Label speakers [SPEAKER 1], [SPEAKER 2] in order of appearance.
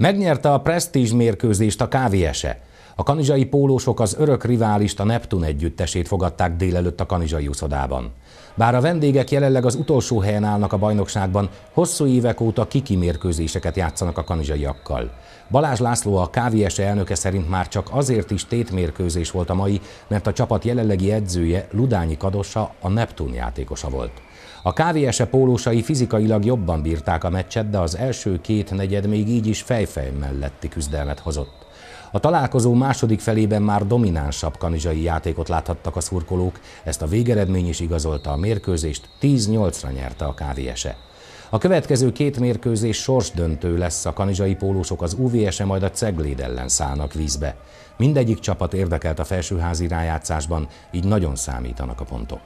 [SPEAKER 1] Megnyerte a presztízs mérkőzést a kávése. A kanizsai pólósok az örök riválista Neptun együttesét fogadták délelőtt a kanizsai uszodában. Bár a vendégek jelenleg az utolsó helyen állnak a bajnokságban, hosszú évek óta kiki mérkőzéseket játszanak a kanizsaiakkal. Balázs László a KVS elnöke szerint már csak azért is tétmérkőzés volt a mai, mert a csapat jelenlegi edzője Ludányi Kadossa a Neptun játékosa volt. A kávéese pólósai fizikailag jobban bírták a meccset, de az első két negyed még így is fejfej melletti küzdelmet hozott. A találkozó második felében már dominánsabb kanizsai játékot láthattak a szurkolók, ezt a végeredmény is igazolta a mérkőzést, 10-8-ra nyerte a kávéese. A következő két mérkőzés sorsdöntő lesz, a kanizsai pólósok az UVS-e majd a Cegléd ellen szállnak vízbe. Mindegyik csapat érdekelt a felsőházi rájátszásban, így nagyon számítanak a pontok.